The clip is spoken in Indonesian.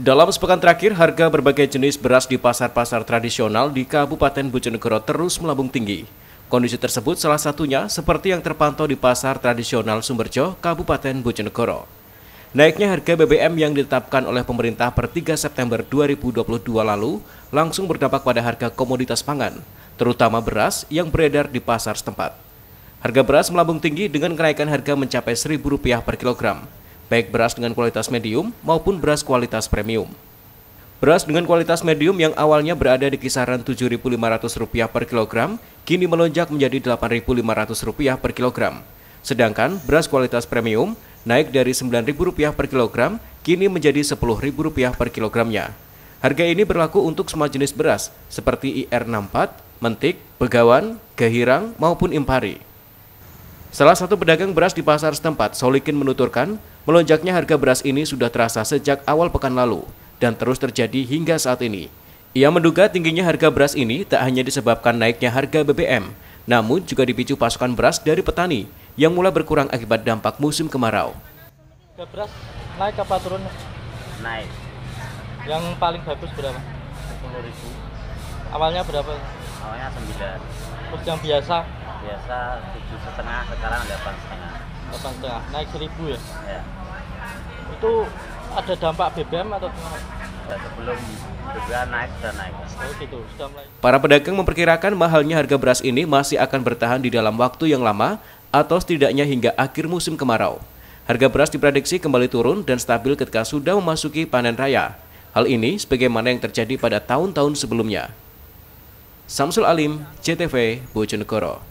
Dalam sepekan terakhir, harga berbagai jenis beras di pasar-pasar tradisional di Kabupaten Bojonegoro terus melambung tinggi. Kondisi tersebut salah satunya seperti yang terpantau di pasar tradisional Sumberjo, Kabupaten Bojonegoro. Naiknya harga BBM yang ditetapkan oleh pemerintah per 3 September 2022 lalu langsung berdampak pada harga komoditas pangan, terutama beras yang beredar di pasar setempat. Harga beras melambung tinggi dengan kenaikan harga mencapai Rp1.000 per kilogram baik beras dengan kualitas medium maupun beras kualitas premium. Beras dengan kualitas medium yang awalnya berada di kisaran Rp7.500 per kilogram, kini melonjak menjadi Rp8.500 per kilogram. Sedangkan beras kualitas premium naik dari Rp9.000 per kilogram, kini menjadi Rp10.000 per kilogramnya. Harga ini berlaku untuk semua jenis beras, seperti IR64, mentik, begawan, gahirang, maupun impari. Salah satu pedagang beras di pasar setempat, Solikin menuturkan, Melonjaknya harga beras ini sudah terasa sejak awal pekan lalu dan terus terjadi hingga saat ini. Ia menduga tingginya harga beras ini tak hanya disebabkan naiknya harga BBM, namun juga dipicu pasokan beras dari petani yang mulai berkurang akibat dampak musim kemarau. Harga beras naik apa turun? Naik. Yang paling bagus berapa? 10.000. Awalnya berapa? Awalnya 9. Terus yang biasa? Biasa 7 setengah, sekarang 8 setengah delapan setengah naik seribu ya? ya itu ada dampak BBM atau tidak? Ya, sebelum naik dan naik oh gitu para pedagang memperkirakan mahalnya harga beras ini masih akan bertahan di dalam waktu yang lama atau setidaknya hingga akhir musim kemarau Harga beras diprediksi kembali turun dan stabil ketika sudah memasuki panen raya. Hal ini sebagaimana yang terjadi pada tahun-tahun sebelumnya. Samsul Alim, CTV, Bojonegoro.